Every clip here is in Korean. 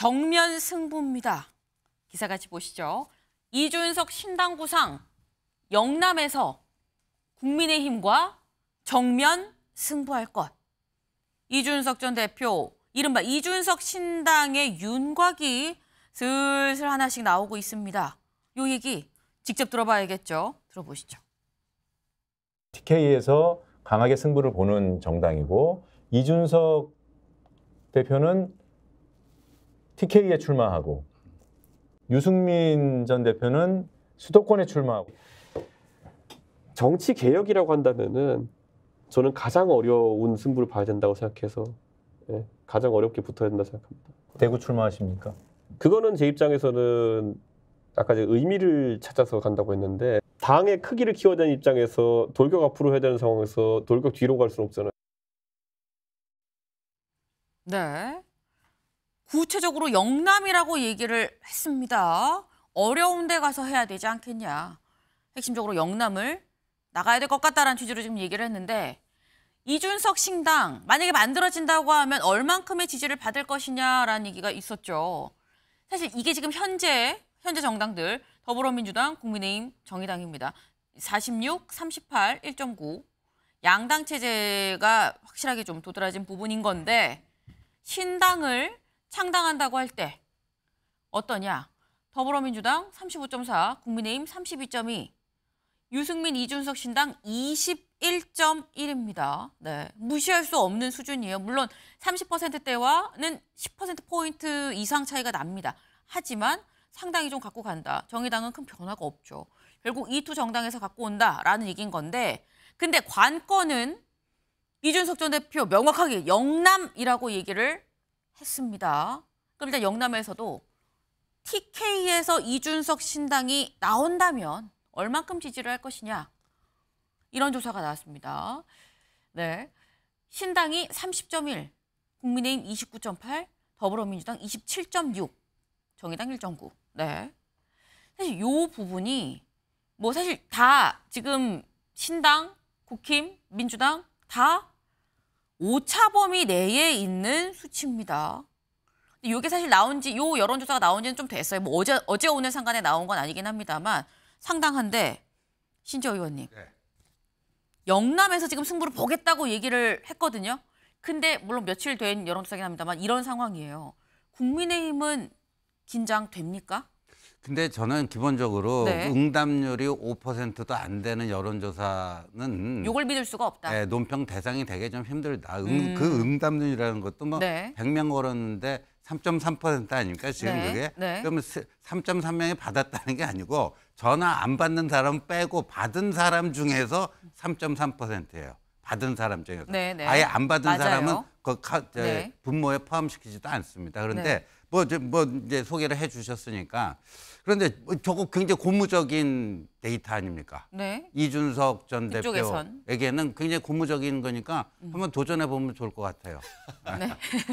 정면 승부입니다. 기사 같이 보시죠. 이준석 신당구상 영남에서 국민의힘과 정면 승부할 것. 이준석 전 대표, 이른바 이준석 신당의 윤곽이 슬슬 하나씩 나오고 있습니다. 요 얘기 직접 들어봐야겠죠. 들어보시죠. TK에서 강하게 승부를 보는 정당이고 이준석 대표는 TK에 출마하고 유승민 전 대표는 수도권에 출마하고 정치 개혁이라고 한다면은 저는 가장 어려운 승부를 봐야 된다고 생각해서 예, 가장 어렵게 붙어야 된다 생각합니다. 대구 출마하십니까? 그거는 제 입장에서는 아까 이제 의미를 찾아서 간다고 했는데 당의 크기를 키워야 되는 입장에서 돌격 앞으로 해야 되는 상황에서 돌격 뒤로 갈 수는 없잖아요. 네. 구체적으로 영남이라고 얘기를 했습니다. 어려운 데 가서 해야 되지 않겠냐. 핵심적으로 영남을 나가야 될 것 같다라는 취지로 지금 얘기를 했는데 이준석 신당 만약에 만들어진다고 하면 얼만큼의 지지를 받을 것이냐라는 얘기가 있었죠. 사실 이게 지금 현재 현재 정당들 더불어민주당, 국민의힘, 정의당입니다. 46, 38, 1.9 양당 체제가 확실하게 좀 도드라진 부분인 건데 신당을 창당한다고 할 때 어떠냐? 더불어민주당 35.4, 국민의힘 32.2, 유승민, 이준석 신당 21.1입니다. 네, 무시할 수 없는 수준이에요. 물론 30%대와는 10%포인트 이상 차이가 납니다. 하지만 상당히 좀 갖고 간다. 정의당은 큰 변화가 없죠. 결국 이 두 정당에서 갖고 온다라는 얘기인 건데 근데 관건은 이준석 전 대표 명확하게 영남이라고 얘기를 했습니다. 그럼 일단 영남에서도 TK에서 이준석 신당이 나온다면 얼만큼 지지를 할 것이냐 이런 조사가 나왔습니다. 네, 신당이 30.1, 국민의힘 29.8, 더불어민주당 27.6, 정의당 1.9. 네, 사실 요 부분이 뭐 사실 다 지금 신당, 국힘, 민주당 다 오차 범위 내에 있는 수치입니다. 이게 사실 나온 지, 요 여론조사가 나온 지는 좀 됐어요. 뭐 어제, 어제 오늘 상간에 나온 건 아니긴 합니다만 상당한데 신지호 의원님. 네. 영남에서 지금 승부를 보겠다고 얘기를 했거든요. 근데 물론 며칠 된 여론조사긴 합니다만 이런 상황이에요. 국민의힘은 긴장됩니까? 근데 저는 기본적으로 네. 응답률이 5%도 안 되는 여론조사는 요걸 믿을 수가 없다. 네, 논평 대상이 되게 좀 힘들다. 응, 음. 그 응답률이라는 것도 뭐 네. 100명 걸었는데 3.3% 아닙니까? 지금 네. 그게? 네. 그러면 3.3명이 받았다는 게 아니고 전화 안 받는 사람 빼고 받은 사람 중에서 3.3%예요. 받은 사람 중에서. 네, 네. 아예 안 받은 맞아요. 사람은 그 카, 저, 네. 분모에 포함시키지도 않습니다. 그런데 네. 뭐, 뭐 이제 소개를 해 주셨으니까 그런데 뭐 저거 굉장히 고무적인 데이터 아닙니까? 네. 이준석 전 그쪽에선. 대표에게는 굉장히 고무적인 거니까 음. 한번 도전해 보면 좋을 것 같아요. 네. 네.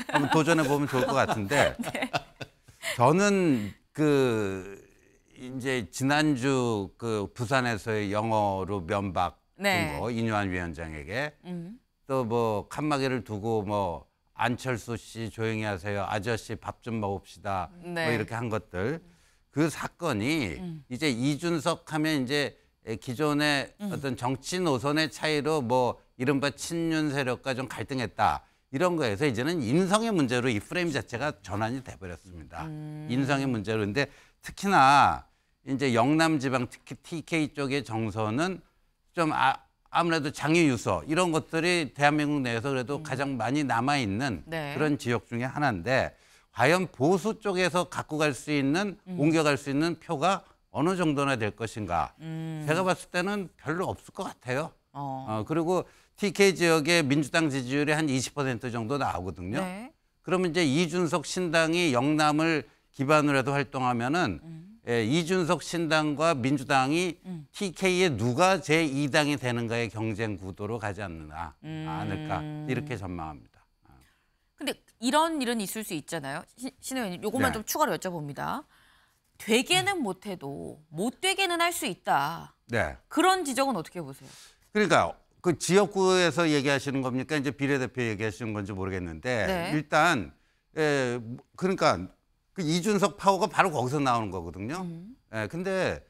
한번 도전해 보면 좋을 것 같은데 네. 저는 그 이제 지난주 그 부산에서의 영어로 면박 네. 거 이뇨한 위원장에게 음. 또뭐 칸막이를 두고 뭐 안철수 씨 조용히 하세요 아저씨 밥 좀 먹읍시다 뭐 네. 뭐 이렇게 한 것들. 음. 그 사건이 음. 이제 이준석 하면 이제 기존의 음. 어떤 정치 노선의 차이로 뭐 이른바 친윤 세력과 좀 갈등했다. 이런 거에서 이제는 인성의 문제로 이 프레임 자체가 전환이 돼버렸습니다. 음. 인성의 문제로. 근데 특히나 이제 영남 지방 특히 TK 쪽의 정서는 좀 아, 아무래도 장애유서 이런 것들이 대한민국 내에서 그래도 음. 가장 많이 남아있는 네. 그런 지역 중에 하나인데 과연 보수 쪽에서 갖고 갈 수 있는 음. 옮겨갈 수 있는 표가 어느 정도나 될 것인가 음. 제가 봤을 때는 별로 없을 것 같아요 어. 어 그리고 TK 지역의 민주당 지지율이 한 20% 정도 나오거든요 네. 그러면 이제 이준석 신당이 영남을 기반으로 해도 활동하면은 음. 예, 이준석 신당과 민주당이 음. TK에 누가 제2당이 되는가의 경쟁 구도로 가지 않느냐 음. 않을까 이렇게 전망합니다. 근데 이런 일은 있을 수 있잖아요. 신혜원님, 요것만 네. 좀 추가로 여쭤봅니다. 되게는 네. 못해도 못 되게는 할 수 있다. 네. 그런 지적은 어떻게 보세요? 그러니까 그 지역구에서 얘기하시는 겁니까? 이제 비례대표 얘기하시는 건지 모르겠는데 네. 일단 예, 그러니까 그 이준석 파워가 바로 거기서 나오는 거거든요. 음. 예, 근데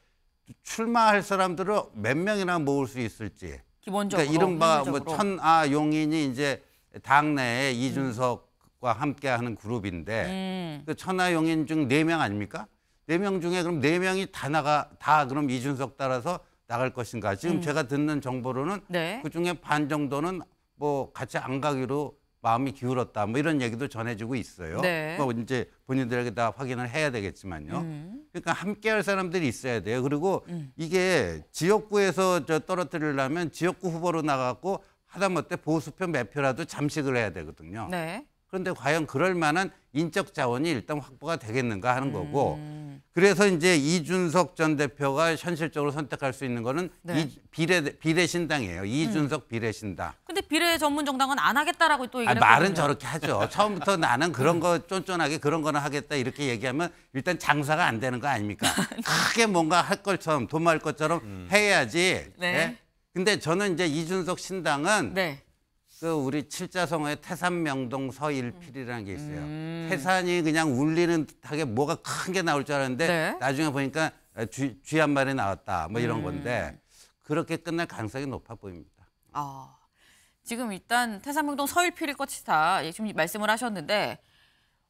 출마할 사람들을 몇 명이나 모을 수 있을지. 기본적으로 그러니까 이른바 뭐 천아 용인이 이제 당내에 음. 이준석과 함께하는 그룹인데 네. 그 천하용인 중 네 명 아닙니까? 네 명 중에 그럼 네 명이 다 나가 다 그럼 이준석 따라서 나갈 것인가? 지금 음. 제가 듣는 정보로는 네. 그 중에 반 정도는 뭐 같이 안 가기로 마음이 기울었다 뭐 이런 얘기도 전해지고 있어요. 네. 뭐 이제 본인들에게 다 확인을 해야 되겠지만요. 음. 그러니까 함께할 사람들이 있어야 돼요. 그리고 음. 이게 지역구에서 저 떨어뜨리려면 지역구 후보로 나가고 하다못해 보수표 몇 표라도 잠식을 해야 되거든요. 네. 그런데 과연 그럴 만한 인적 자원이 일단 확보가 되겠는가 하는 거고 음. 그래서 이제 이준석 전 대표가 현실적으로 선택할 수 있는 거는 네. 이, 비례 비례신당이에요. 이준석 음. 비례신당. 근데 비례 전문 정당은 안 하겠다라고 또 얘기를 아, 말은 저렇게 하죠. 처음부터 나는 그런 거 쫀쫀하게 그런 거는 하겠다 이렇게 얘기하면 일단 장사가 안 되는 거 아닙니까? 네. 크게 뭔가 할 것처럼 돈 말 것처럼 음. 해야지. 네. 네? 근데 저는 이제 이준석 신당은 네. 그 우리 칠자성의 어 태산명동 서일필이라는 게 있어요. 음. 태산이 그냥 울리는 듯하게 뭐가 큰 게 나올 줄 알았는데 네. 나중에 보니까 아, 쥐, 쥐한 마리 나왔다 뭐 이런 음. 건데 그렇게 끝날 가능성이 높아 보입니다. 아 지금 일단 태산명동 서일필일 것이다 예, 지금 말씀을 하셨는데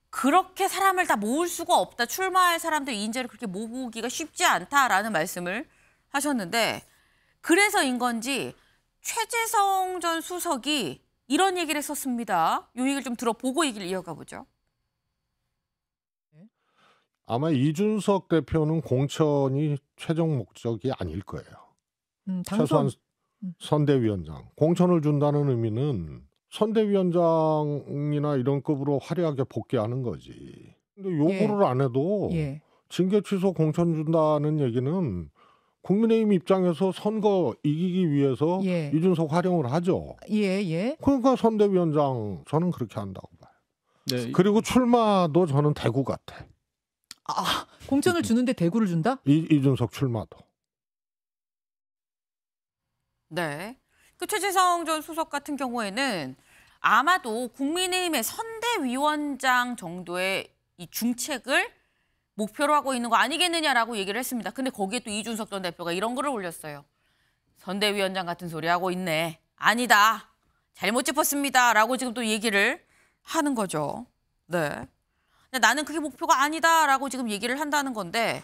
그렇게 사람을 다 모을 수가 없다 출마할 사람들 인재를 그렇게 모으기가 쉽지 않다라는 말씀을 하셨는데 그래서인 건지 최재성 전 수석이 이런 얘기를 했었습니다. 요 얘기를 좀 들어보고 얘기를 이어가 보죠. 아마 이준석 대표는 공천이 최종 목적이 아닐 거예요. 음, 최소한 음. 선대위원장. 공천을 준다는 의미는 선대위원장이나 이런 급으로 화려하게 복귀하는 거지. 근데 요구를 예. 안 해도 예. 징계 취소 공천 준다는 얘기는 국민의힘 입장에서 선거 이기기 위해서 예. 이준석 활용을 하죠. 예, 예. 그러니까 선대위원장 저는 그렇게 한다고 봐요. 네. 그리고 출마도 저는 대구 같아. 아, 공천을 주는데 대구를 준다? 이, 이준석 출마도. 네. 그 최재성 전 수석 같은 경우에는 아마도 국민의힘의 선대위원장 정도의 이 중책을 목표로 하고 있는 거 아니겠느냐라고 얘기를 했습니다. 근데 거기에 또 이준석 전 대표가 이런 글을 올렸어요. 선대위원장 같은 소리 하고 있네. 아니다. 잘못 짚었습니다. 라고 지금 또 얘기를 하는 거죠. 네. 근데 나는 그게 목표가 아니다. 라고 지금 얘기를 한다는 건데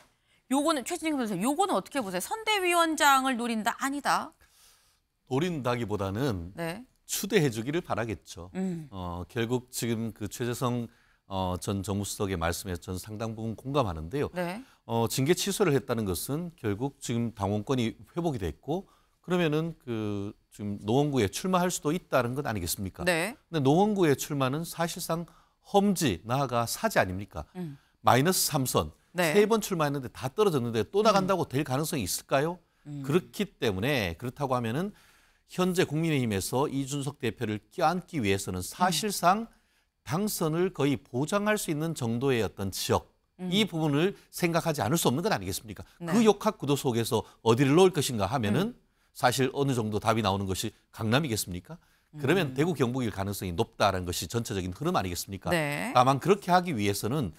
요거는 최진영 선생 요거는 어떻게 보세요? 선대위원장을 노린다? 아니다. 노린다기보다는 네. 추대해 주기를 바라겠죠. 음. 어, 결국 지금 그 최재성 어, 전 정무수석의 말씀에 전 상당 부분 공감하는데요. 네. 어, 징계 취소를 했다는 것은 결국 지금 당원권이 회복이 됐고 그러면은 그 지금 노원구에 출마할 수도 있다는 것 아니겠습니까? 네. 근데 노원구에 출마는 사실상 험지 나아가 사지 아닙니까? 음. 마이너스 삼선 네. 세번 출마했는데 다 떨어졌는데 또 음. 나간다고 음. 될 가능성이 있을까요? 음. 그렇기 때문에 그렇다고 하면은 현재 국민의힘에서 이준석 대표를 껴안기 위해서는 사실상 음. 당선을 거의 보장할 수 있는 정도의 어떤 지역 음. 이 부분을 생각하지 않을 수 없는 것 아니겠습니까? 네. 그 역학 구도 속에서 어디를 놓을 것인가 하면은 음. 사실 어느 정도 답이 나오는 것이 강남이겠습니까? 음. 그러면 음. 대구 경북일 가능성이 높다라는 것이 전체적인 흐름 아니겠습니까? 네. 다만 그렇게 하기 위해서는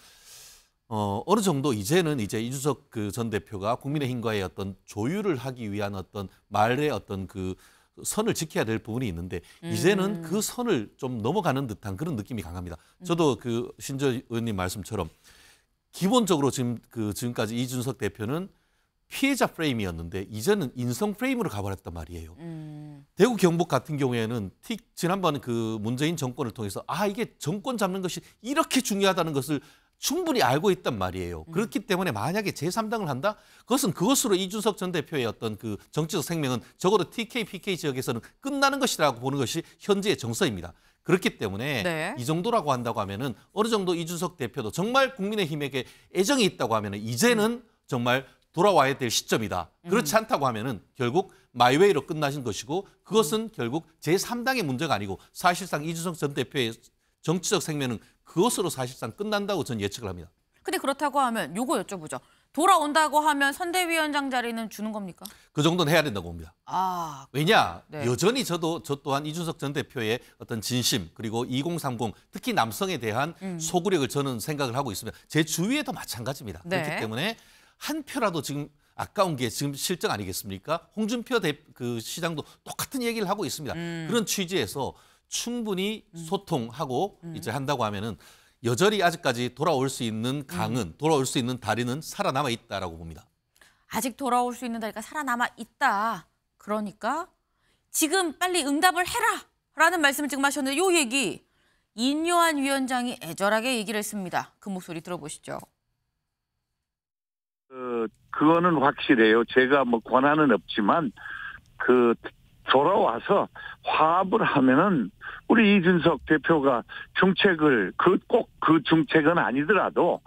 어, 어느 정도 이제는 이제 이준석 그 전 대표가 국민의힘과의 어떤 조율을 하기 위한 어떤 말의 어떤 그 선을 지켜야 될 부분이 있는데 음. 이제는 그 선을 좀 넘어가는 듯한 그런 느낌이 강합니다. 음. 저도 그 신조 의원님 말씀처럼 기본적으로 지금 그 지금까지 이준석 대표는 피해자 프레임이었는데 이제는 인성 프레임으로 가버렸단 말이에요. 음. 대구 경북 같은 경우에는 틱 지난번 그 문재인 정권을 통해서 아 이게 정권 잡는 것이 이렇게 중요하다는 것을 충분히 알고 있단 말이에요. 음. 그렇기 때문에 만약에 제3당을 한다? 그것은 그것으로 이준석 전 대표의 어떤 그 정치적 생명은 적어도 TK, PK 지역에서는 끝나는 것이라고 보는 것이 현재의 정서입니다. 그렇기 때문에 네. 이 정도라고 한다고 하면은 어느 정도 이준석 대표도 정말 국민의힘에게 애정이 있다고 하면은 이제는 음. 정말 돌아와야 될 시점이다. 그렇지 음. 않다고 하면은 결국 마이웨이로 끝나신 것이고 그것은 음. 결국 제3당의 문제가 아니고 사실상 이준석 전 대표의 정치적 생명은 그것으로 사실상 끝난다고 저는 예측을 합니다. 근데 그렇다고 하면 요거 여쭤보죠. 돌아온다고 하면 선대위원장 자리는 주는 겁니까? 그 정도는 해야 된다고 봅니다. 아, 왜냐 네. 여전히 저도 저 또한 이준석 전 대표의 어떤 진심 그리고 2030 특히 남성에 대한 음. 소구력을 저는 생각을 하고 있습니다. 제 주위에도 마찬가지입니다. 네. 그렇기 때문에 한 표라도 지금 아까운 게 지금 실정 아니겠습니까? 홍준표 대, 그 시장도 똑같은 얘기를 하고 있습니다. 음. 그런 취지에서 충분히 음. 소통하고 음. 이제 한다고 하면은 여전히 아직까지 돌아올 수 있는 음. 강은 돌아올 수 있는 다리는 살아남아 있다라고 봅니다. 아직 돌아올 수 있는 다리가 살아남아 있다. 그러니까 지금 빨리 응답을 해라. 라는 말씀을 지금 하셨는데 요 얘기 인요한 위원장이 애절하게 얘기를 했습니다. 그 목소리 들어보시죠. 그, 그거는 확실해요. 제가 뭐 권한은 없지만 그 돌아와서 화합을 하면은 우리 이준석 대표가 정책을 그 꼭그 그 정책은 아니더라도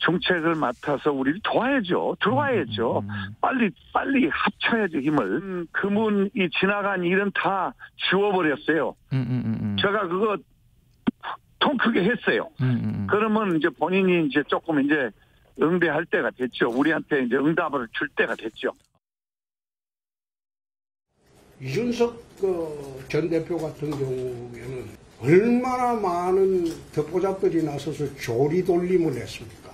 정책을 맡아서 우리를 도와야죠. 들어와야죠. 음, 음, 음. 빨리 빨리 합쳐야죠 힘을. 음, 그문 이 지나간 일은 다 지워버렸어요. 제가 그거 통 크게 했어요. 그러면 이제 본인이 이제 조금 이제 응대할 때가 됐죠. 우리한테 이제 응답을 줄 때가 됐죠. 이준석 그전 대표 같은 경우에는 얼마나 많은 득보잡들이 나서서 조리돌림을 했습니까?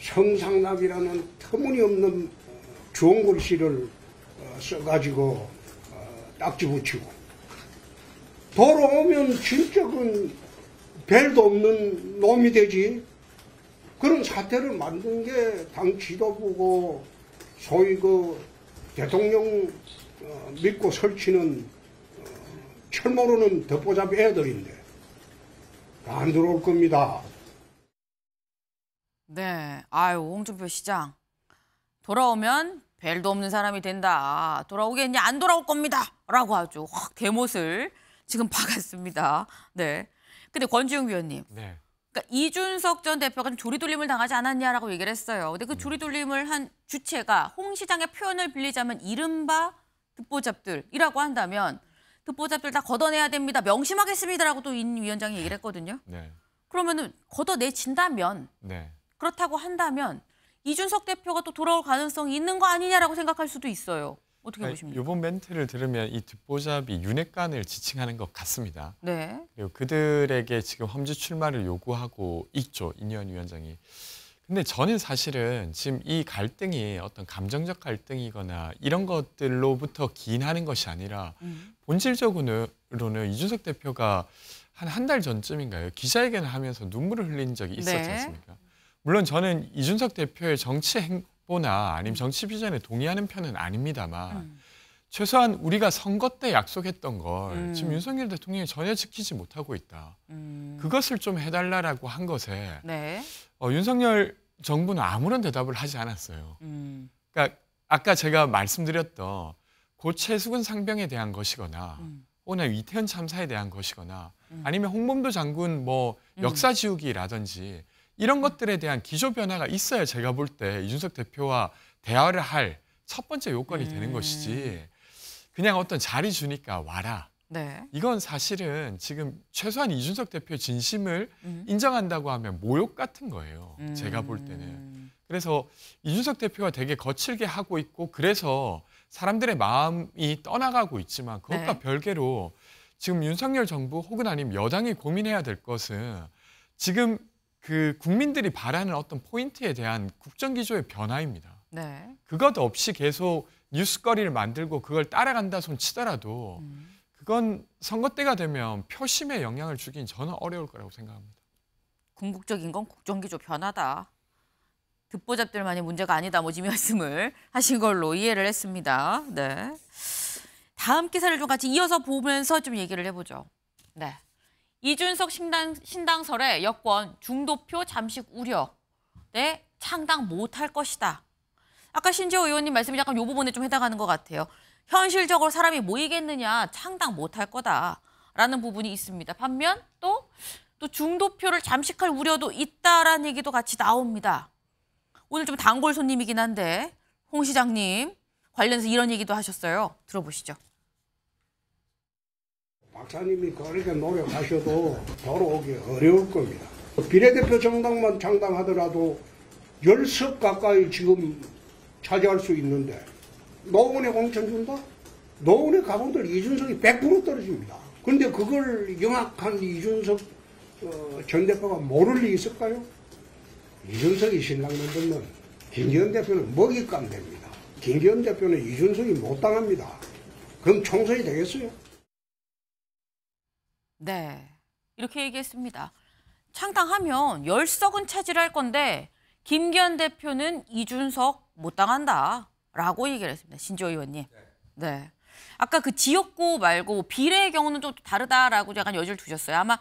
성상납이라는 터무니없는 주홍 글씨를 어, 써가지고 어, 딱지 붙이고 돌아오면 진짜 그 별도 없는 놈이 되지 그런 사태를 만든 게 당 지도부고 소위 그 대통령 어, 믿고 설치는 어, 철모로는 덮보잡이 애들인데 안 들어올 겁니다. 네, 아유 홍준표 시장 돌아오면 벨도 없는 사람이 된다. 돌아오겠냐? 안 돌아올 겁니다. 라고 아주 확 대못을 지금 박았습니다. 네. 근데 권지웅 위원님. 네. 그러니까 이준석 전 대표가 조리돌림을 당하지 않았냐라고 얘기를 했어요. 근데 그 조리돌림을 한 주체가 홍 시장의 표현을 빌리자면 이른바 듣보잡들이라고 한다면 듣보잡들 다 걷어내야 됩니다. 명심하겠습니다라고 또인 위원장이 얘기를 했거든요. 네. 그러면은 걷어내진다면 네. 그렇다고 한다면 이준석 대표가 또 돌아올 가능성이 있는 거 아니냐라고 생각할 수도 있어요. 어떻게 보십니까? 요번 멘트를 들으면 이 듣보잡이 윤핵관을 지칭하는 것 같습니다. 네. 그리고 그들에게 지금 험지 출마를 요구하고 있죠. 인현 위원장이. 근데 저는 사실은 지금 이 갈등이 어떤 감정적 갈등이거나 이런 것들로부터 기인하는 것이 아니라 음. 본질적으로는 이준석 대표가 한 한 달 전쯤인가요? 기자회견을 하면서 눈물을 흘린 적이 네. 있었지 않습니까? 네. 물론 저는 이준석 대표의 정치 행보나 아니면 정치 비전에 동의하는 편은 아닙니다만 음. 최소한 우리가 선거 때 약속했던 걸 음. 지금 윤석열 대통령이 전혀 지키지 못하고 있다. 음. 그것을 좀 해달라라고 한 것에 네. 어, 윤석열 정부는 아무런 대답을 하지 않았어요. 음. 그러니까 아까 제가 말씀드렸던 고채수근 상병에 대한 것이거나 음. 오늘 위태원 참사에 대한 것이거나 음. 아니면 홍범도 장군 뭐 음. 역사 지우기라든지 이런 것들에 대한 기조 변화가 있어야 제가 볼 때 이준석 대표와 대화를 할 첫 번째 요건이 되는 것이지 그냥 어떤 자리 주니까 와라. 네. 이건 사실은 지금 최소한 이준석 대표의 진심을 음. 인정한다고 하면 모욕 같은 거예요. 음. 제가 볼 때는. 그래서 이준석 대표가 되게 거칠게 하고 있고 그래서 사람들의 마음이 떠나가고 있지만 그것과 네. 별개로 지금 윤석열 정부 혹은 아니면 여당이 고민해야 될 것은 지금 그 국민들이 바라는 어떤 포인트에 대한 국정 기조의 변화입니다. 네. 그것 없이 계속 뉴스거리를 만들고 그걸 따라간다 손치더라도 음. 그건 선거 때가 되면 표심에 영향을 주긴 저는 어려울 거라고 생각합니다. 궁극적인 건 국정기조 변화다. 듣보잡들만이 문제가 아니다. 뭐지 말씀을 하신 걸로 이해를 했습니다. 네. 다음 기사를 좀 같이 이어서 보면서 좀 얘기를 해보죠. 네. 이준석 신당, 신당설에 여권 중도표 잠식 우려. 네, 창당 못할 것이다. 아까 신지호 의원님 말씀이 약간 요 부분에 좀 해당하는 것 같아요. 현실적으로 사람이 모이겠느냐 창당 못할 거다라는 부분이 있습니다. 반면 또, 또 중도표를 잠식할 우려도 있다라는 얘기도 같이 나옵니다. 오늘 좀 단골 손님이긴 한데 홍 시장님 관련해서 이런 얘기도 하셨어요. 들어보시죠. 박사님이 그렇게 노력하셔도 돌아오기 어려울 겁니다. 비례대표 정당만 창당하더라도 열석 가까이 지금 차지할 수 있는데 노원에 공천 준다? 노원의 가군들 이준석이 100% 떨어집니다. 그런데 그걸 영악한 이준석 어, 전 대표가 모를 리 있을까요? 이준석이 신랑 만들면 김기현 대표는 먹잇감 됩니다. 김기현 대표는 이준석이 못 당합니다. 그럼 총선이 되겠어요? 네, 이렇게 얘기했습니다. 창당하면 열석은 차지할 건데 김기현 대표는 이준석 못 당한다라고 얘기를 했습니다. 신조 의원님. 네. 아까 그 지역구 말고 비례의 경우는 좀 다르다라고 약간 여지를 주셨어요. 아마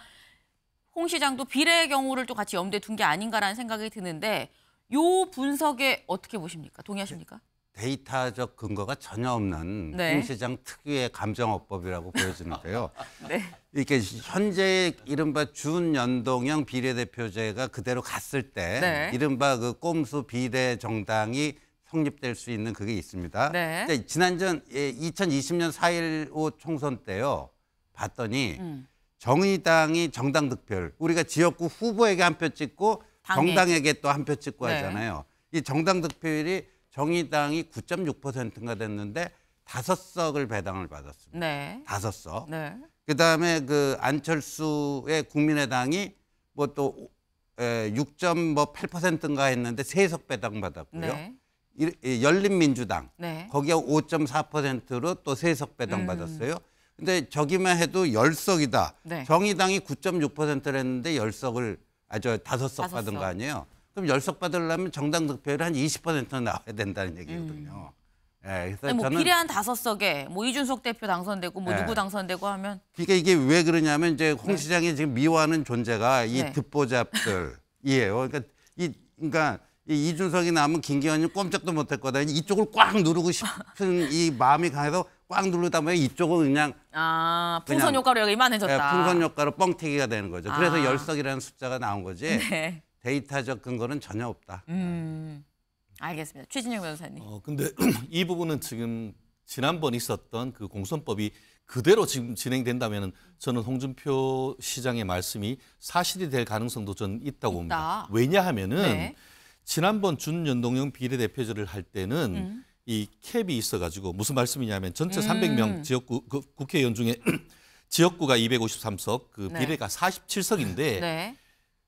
홍 시장도 비례의 경우를 좀 같이 염두에 둔 게 아닌가라는 생각이 드는데 요 분석에 어떻게 보십니까? 동의하십니까? 데이터적 근거가 전혀 없는 네. 홍 시장 특유의 감정어법이라고 보여지는데요. 네. 이렇게 현재 이른바 준연동형 비례대표제가 그대로 갔을 때 네. 이른바 그 꼼수 비례 정당이 성립될 수 있는 그게 있습니다. 네. 근데 그러니까 지난전 2020년 예, 4.15 총선 때요. 봤더니 음. 정의당이 정당 득표율 우리가 지역구 후보에게 한 표 찍고 당에. 정당에게 또 한 표 찍고 네. 하잖아요. 이 정당 득표율이 정의당이 9.6%인가 됐는데 다섯 석을 배당을 받았습니다. 네. 다섯 네. 석. 네. 그다음에 그 안철수의 국민의당이 뭐 또 6.8%인가 예, 뭐 했는데 세 석 배당 받았고요. 네. 열린민주당 네. 거기가 5.4%로 또 세 석 배당받았어요. 음. 근데 저기만 해도 열석이다 네. 정의당이 9.6%를 했는데 열석을 아저 다섯 석 받은 거 아니에요. 그럼 열 석 받으려면 정당 득표율 한20% 나와야 된다는 음. 얘기거든요. 음. 예, 그래서 아니, 뭐 저는 비례한 다섯 석에 뭐 이준석 대표 당선되고 뭐 예. 누구 당선되고 하면 그러니까 이게 왜 그러냐면 이제 홍 네. 시장이 지금 미워하는 존재가 이 네. 듣보잡들이에요. 그러니까 이 그러니까 이준석이 나면 김기현이 꼼짝도 못할 거다. 이쪽을 꽉 누르고 싶은 이 마음이 강해서 꽉 누르다 보면 이쪽은 그냥 아 풍선 효과로 이만해졌다. 네, 풍선 효과로 뻥튀기가 되는 거죠. 그래서 아. 열석이라는 숫자가 나온 거지 네. 데이터적 근거는 전혀 없다. 음, 알겠습니다. 최진영 변호사님. 어 근데 이 부분은 지금 지난번 있었던 그 공선법이 그대로 지금 진행된다면 저는 홍준표 시장의 말씀이 사실이 될 가능성도 전 있다고 있다. 봅니다. 왜냐하면은. 네. 지난번 준연동형 비례대표제를 할 때는 음. 이 캡이 있어가지고 무슨 말씀이냐면 전체 음. 300명 지역구 그 국회의원 중에 지역구가 253석, 그 네. 비례가 47석인데 네.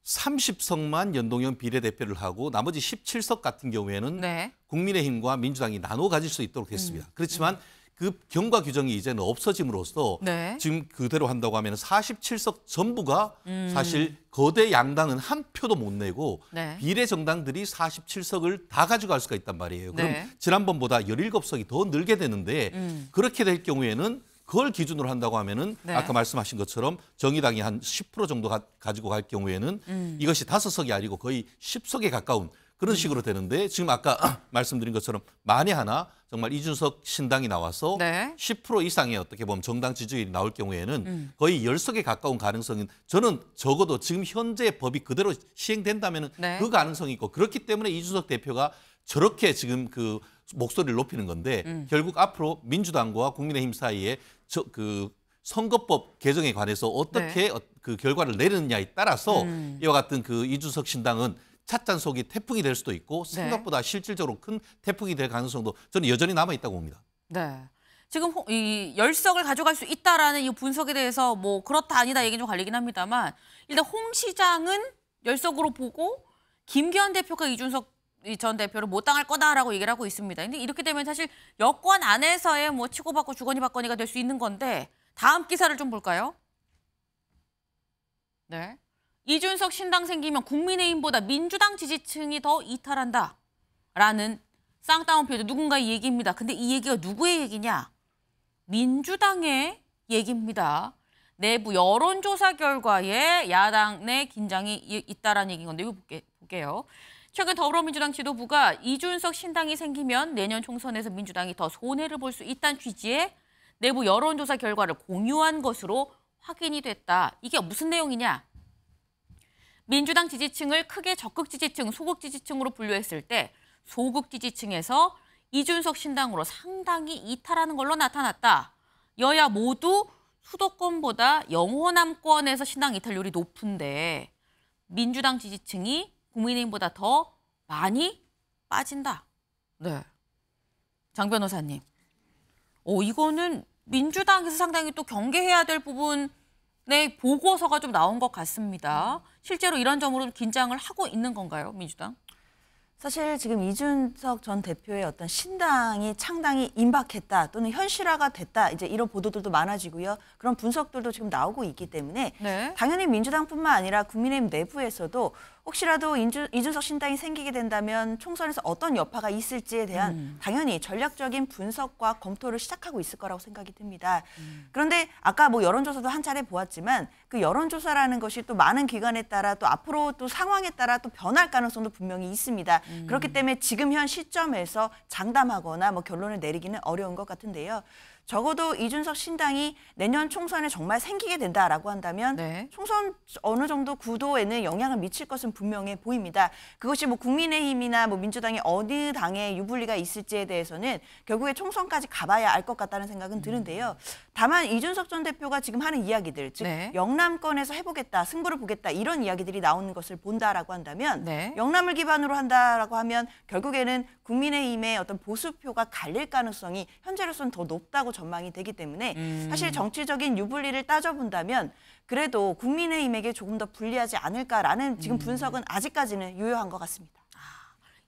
30석만 연동형 비례대표를 하고 나머지 17석 같은 경우에는 네. 국민의힘과 민주당이 나눠 가질 수 있도록 했습니다. 음. 그렇지만 음. 그 경과 규정이 이제는 없어짐으로써 네. 지금 그대로 한다고 하면 47석 전부가 음. 사실 거대 양당은 한 표도 못 내고 네. 비례 정당들이 47석을 다 가져갈 수가 있단 말이에요. 그럼 네. 지난번보다 17석이 더 늘게 되는데 음. 그렇게 될 경우에는 그걸 기준으로 한다고 하면은 네. 아까 말씀하신 것처럼 정의당이 한 10% 정도 가, 지고갈 경우에는 음. 이것이 5석이 아니고 거의 10석에 가까운 그런 음. 식으로 되는데 지금 아까 말씀드린 것처럼 만에 하나 정말 이준석 신당이 나와서 네. 10% 이상의 어떻게 보면 정당 지지율이 나올 경우에는 음. 거의 1 0석에 가까운 가능성인 저는 적어도 지금 현재 법이 그대로 시행된다면 네. 그 가능성이 있고 그렇기 때문에 이준석 대표가 저렇게 지금 그 목소리를 높이는 건데 음. 결국 앞으로 민주당과 국민의힘 사이에 저, 그 선거법 개정에 관해서 어떻게 네. 어 그 결과를 내느냐에 따라서 음. 이와 같은 그 이준석 신당은 찻잔 속이 태풍이 될 수도 있고 네. 생각보다 실질적으로 큰 태풍이 될 가능성도 저는 여전히 남아 있다고 봅니다. 네. 지금 이 열석을 가져갈 수 있다라는 이 분석에 대해서 뭐 그렇다 아니다 얘기 좀 갈리긴 합니다만 일단 홍 시장은 열석으로 보고 김기현 대표가 이준석 전 대표를 못 당할 거다라고 얘기를 하고 있습니다. 근데 이렇게 되면 사실 여권 안에서의 뭐 치고받고 주거니 받거니가 될 수 있는 건데 다음 기사를 좀 볼까요? 네. 이준석 신당 생기면 국민의힘보다 민주당 지지층이 더 이탈한다. 라는 쌍따옴표도 누군가의 얘기입니다. 근데 이 얘기가 누구의 얘기냐? 민주당의 얘기입니다. 내부 여론조사 결과에 야당 내 긴장이 있다라는 얘기인 건데 이거 볼게요. 최근 더불어민주당 지도부가 이준석 신당이 생기면 내년 총선에서 민주당이 더 손해를 볼 수 있다는 취지의 내부 여론조사 결과를 공유한 것으로 확인이 됐다. 이게 무슨 내용이냐? 민주당 지지층을 크게 적극 지지층, 소극 지지층으로 분류했을 때 소극 지지층에서 이준석 신당으로 상당히 이탈하는 걸로 나타났다. 여야 모두 수도권보다 영호남권에서 신당 이탈률이 높은데 민주당 지지층이 국민의힘보다 더 많이 빠진다. 네. 장 변호사님. 어, 이거는 민주당에서 상당히 또 경계해야 될 부분 네, 보고서가 좀 나온 것 같습니다. 실제로 이런 점으로 긴장을 하고 있는 건가요, 민주당? 사실 지금 이준석 전 대표의 어떤 신당이 창당이 임박했다 또는 현실화가 됐다 이제 이런 보도들도 많아지고요. 그런 분석들도 지금 나오고 있기 때문에 네. 당연히 민주당뿐만 아니라 국민의힘 내부에서도 혹시라도 인주, 이준석 신당이 생기게 된다면 총선에서 어떤 여파가 있을지에 대한 음. 당연히 전략적인 분석과 검토를 시작하고 있을 거라고 생각이 듭니다. 음. 그런데 아까 뭐 여론조사도 한 차례 보았지만 그 여론조사라는 것이 또 많은 기관에 따라 또 앞으로 또 상황에 따라 또 변할 가능성도 분명히 있습니다. 음. 그렇기 때문에 지금 현 시점에서 장담하거나 뭐 결론을 내리기는 어려운 것 같은데요. 적어도 이준석 신당이 내년 총선에 정말 생기게 된다라고 한다면 네. 총선 어느 정도 구도에는 영향을 미칠 것은 분명해 보입니다. 그것이 뭐 국민의힘이나 뭐 민주당이 어느 당에 유불리가 있을지에 대해서는 결국에 총선까지 가봐야 알 것 같다는 생각은 드는데요. 음. 다만 이준석 전 대표가 지금 하는 이야기들, 즉 네. 영남권에서 해보겠다, 승부를 보겠다 이런 이야기들이 나오는 것을 본다라고 한다면 네. 영남을 기반으로 한다라고 하면 결국에는 국민의힘의 어떤 보수표가 갈릴 가능성이 현재로서는 더 높다고 전망이 되기 때문에 음. 사실 정치적인 유불리를 따져본다면 그래도 국민의힘에게 조금 더 불리하지 않을까라는 지금 음. 분석은 아직까지는 유효한 것 같습니다. 아,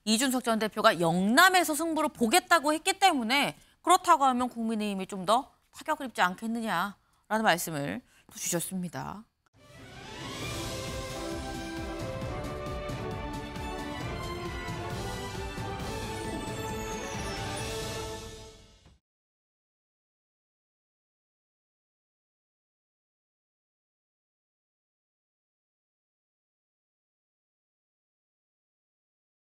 이준석 전 대표가 영남에서 승부를 보겠다고 했기 때문에 그렇다고 하면 국민의힘이 좀 더 타격을 입지 않겠느냐라는 말씀을 주셨습니다.